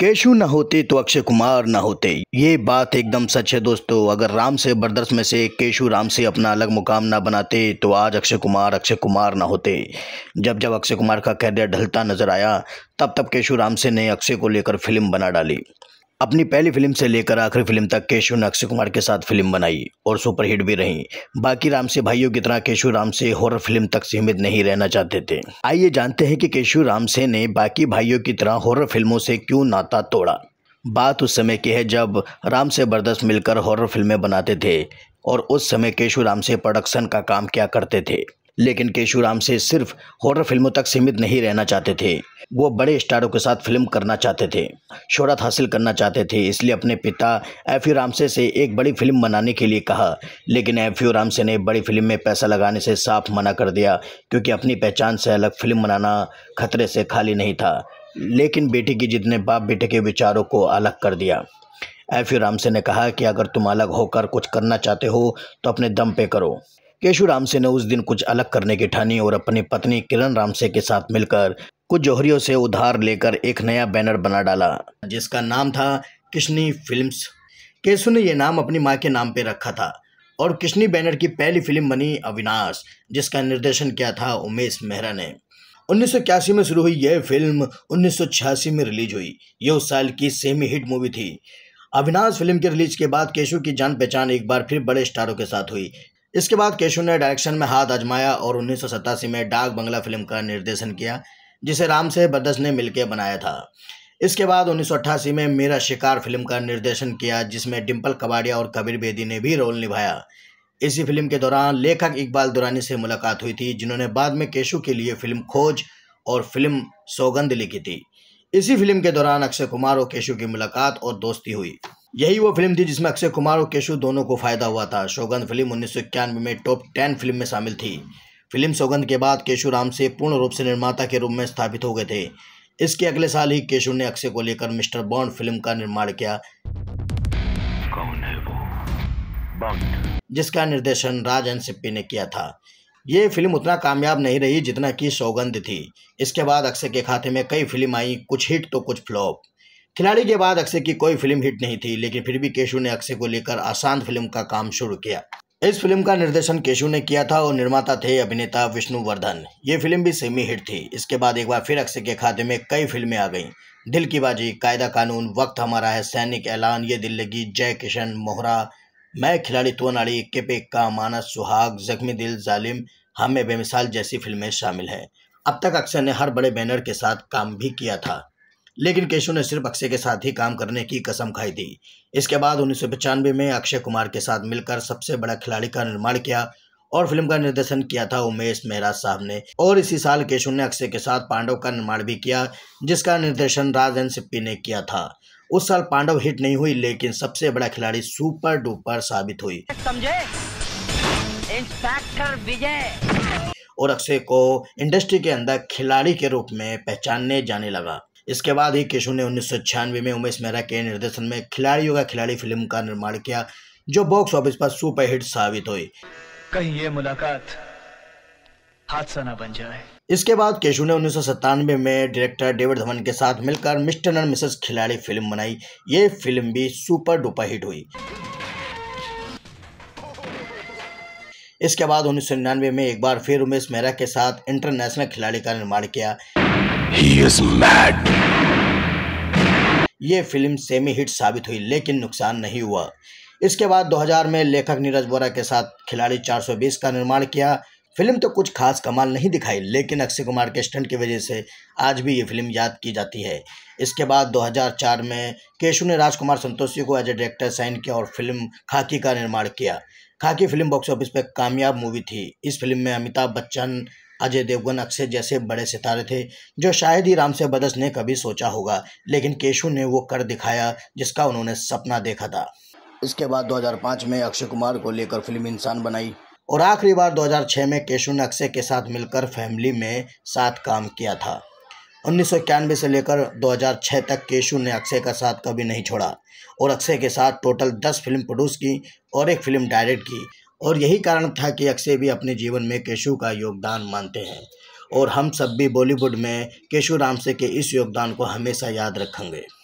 cashew ना होते तो अक्षय कुमार ना होते ये बात एकदम सच है दोस्तों अगर राम से बरदर्श में से केशु राम से अपना अलग मुकाम ना बनाते तो आज अक्षय कुमार अक्षय कुमार न होते जब जब अक्षय कुमार का कैरियर ढलता नजर आया तब तब केशु राम से ने अक्षय को लेकर फिल्म बना डाली अपनी पहली फिल्म से लेकर आखिरी फिल्म तक केशव ने अक्षय कुमार के साथ फिल्म बनाई और सुपरहिट भी रही बाकी राम से भाइयों की तरह केशव राम से हॉरर फिल्म तक सीमित नहीं रहना चाहते थे आइए जानते हैं कि केशव राम से ने बाकी भाइयों की तरह हॉरर फिल्मों से क्यों नाता तोड़ा बात उस समय की है जब राम से बरदस्त मिलकर हॉरर फिल्में बनाते थे और उस समय केशु राम से प्रोडक्शन का काम क्या करते थे लेकिन केशुराम से सिर्फ हॉरर फिल्मों तक सीमित नहीं रहना चाहते थे वो बड़े स्टारों के साथ फिल्म करना चाहते थे शोहरत हासिल करना चाहते थे इसलिए अपने पिता एफ यू रामसे से एक बड़ी फिल्म बनाने के लिए कहा लेकिन एफ यू रामसे ने बड़ी फिल्म में पैसा लगाने से साफ मना कर दिया क्योंकि अपनी पहचान से अलग फिल्म बनाना खतरे से खाली नहीं था लेकिन बेटी की जिद ने बाप बेटे के विचारों को अलग कर दिया एफ यू रामसे ने कहा कि अगर तुम अलग होकर कुछ करना चाहते हो तो अपने दम पे करो केशुराम से ने उस दिन कुछ अलग करने की ठानी और अपनी पत्नी किरण रामसे के साथ मिलकर कुछ जोहरियों से उधार लेकर एक नया बैनर बना डाला जिसका नाम था किशनी फिल्म्स केशु ने यह नाम अपनी माँ के नाम पर रखा था और किशनी बैनर की पहली फिल्म बनी अविनाश जिसका निर्देशन किया था उमेश मेहरा ने उन्नीस में शुरू हुई यह फिल्म उन्नीस में रिलीज हुई यह उस साल की सेमी हिट मूवी थी अविनाश फिल्म के रिलीज के बाद केशु की जान पहचान एक बार फिर बड़े स्टारों के साथ हुई इसके बाद केशु ने डायरेक्शन में हाथ आजमाया और उन्नीस में डाक बंगला फिल्म का निर्देशन किया जिसे राम से बदस ने मिलकर बनाया था इसके बाद उन्नीस में मेरा शिकार फिल्म का निर्देशन किया जिसमें डिम्पल कबाड़िया और कबीर बेदी ने भी रोल निभाया इसी फिल्म के दौरान लेखक इकबाल दुरानी से मुलाकात हुई थी जिन्होंने बाद में केशु के लिए फिल्म खोज और फिल्म सौगंध लिखी थी इसी फिल्म के दौरान अक्षय कुमार और केशु की मुलाकात और दोस्ती हुई यही वो फिल्म थी जिसमें अक्षय कुमार और केशु दोनों को फ़ायदा हुआ था सौगंध फिल्म उन्नीस में टॉप टेन फिल्म में शामिल थी फिल्म सौगंध के बाद केशु राम से पूर्ण रूप से निर्माता के रूप में स्थापित हो गए थे इसके अगले साल ही केशु ने अक्षय को लेकर मिस्टर बॉन्ड फिल्म का निर्माण किया कौन है वो जिसका निर्देशन राज एन सिप्पी ने किया था ये फिल्म उतना कामयाब नहीं रही जितना कि सौगंध थी इसके बाद अक्षय के खाते में कई फिल्म आई कुछ हिट तो कुछ फ्लॉप खिलाड़ी के बाद अक्षय की कोई फिल्म हिट नहीं थी लेकिन फिर भी केशु ने अक्षय को लेकर आसान फिल्म का काम शुरू किया इस फिल्म का निर्देशन केशु ने किया था और निर्माता थे अभिनेता विष्णुवर्धन ये फिल्म भी सेमी हिट थी इसके बाद एक बार फिर अक्षय के खाते में कई फिल्में आ गईं दिल की बाजी कायदा कानून वक्त हमारा है सैनिक ऐलान ये दिल लगी जय किशन मोहरा मैं खिलाड़ी तो नाड़ी के पे का मानस सुहाग जख्मी दिल जालिम हमें बेमिसाल जैसी फिल्में शामिल हैं अब तक अक्षय ने हर बड़े बैनर के साथ काम भी किया था लेकिन केशव ने सिर्फ अक्षय के साथ ही काम करने की कसम खाई थी इसके बाद उन्नीस में अक्षय कुमार के साथ मिलकर सबसे बड़ा खिलाड़ी का निर्माण किया और फिल्म का निर्देशन किया था उमेश मेहरा साहब ने और इसी साल केशव ने अक्षय के साथ पांडव का निर्माण भी किया जिसका निर्देशन राजन सिप्पी ने किया था उस साल पांडव हिट नहीं हुई लेकिन सबसे बड़ा खिलाड़ी सुपर डुपर साबित हुई समझे इंस्पेक्टर विजय और अक्षय को इंडस्ट्री के अंदर खिलाड़ी के रूप में पहचानने जाने लगा इसके बाद ही केशव ने उन्नीस में उमेश मेहरा के निर्देशन में खिलाड़ियों का खिलाड़ी फिल्म का निर्माण किया जो बॉक्स ऑफिस पर सुपरहिट साबित हुई कहीं ये मुलाकात हादसा न बन जाए इसके बाद केशु ने उन्नीस में डायरेक्टर डेविड धवन के साथ मिलकर mister and missus Khiladi film बनाई ये फिल्म भी सुपर डुपर हिट हुई इसके बाद उन्नीस में एक बार फिर उमेश मेहरा के साथ इंटरनेशनल खिलाड़ी का निर्माण किया ये फिल्म सेमी हिट साबित हुई लेकिन नुकसान नहीं हुआ इसके बाद 2000 में लेखक नीरज बोरा के साथ खिलाड़ी 420 का निर्माण किया फिल्म तो कुछ खास कमाल नहीं दिखाई लेकिन अक्षय कुमार के स्टंट की वजह से आज भी ये फिल्म याद की जाती है इसके बाद 2004 में केशु ने राजकुमार संतोषी को एज ए डायरेक्टर साइन किया और फिल्म खाकी का निर्माण किया खाकी फिल्म बॉक्स ऑफिस पर कामयाब मूवी थी इस फिल्म में अमिताभ बच्चन अजय देवगन अक्षय जैसे बड़े सितारे थे जो शायद ही राम से बदस ने कभी सोचा होगा लेकिन केशु ने वो कर दिखाया जिसका उन्होंने सपना देखा था इसके बाद 2005 में अक्षय कुमार को लेकर फिल्म इंसान बनाई और आखिरी बार 2006 में केशु ने अक्षय के साथ मिलकर फैमिली में साथ काम किया था उन्नीस से लेकर 2006 तक केशु ने अक्षय का साथ कभी नहीं छोड़ा और अक्षय के साथ टोटल 10 फिल्म प्रोड्यूस की और एक फिल्म डायरेक्ट की और यही कारण था कि अक्षय भी अपने जीवन में केशु का योगदान मानते हैं और हम सब भी बॉलीवुड में केशु राम से के इस योगदान को हमेशा याद रखेंगे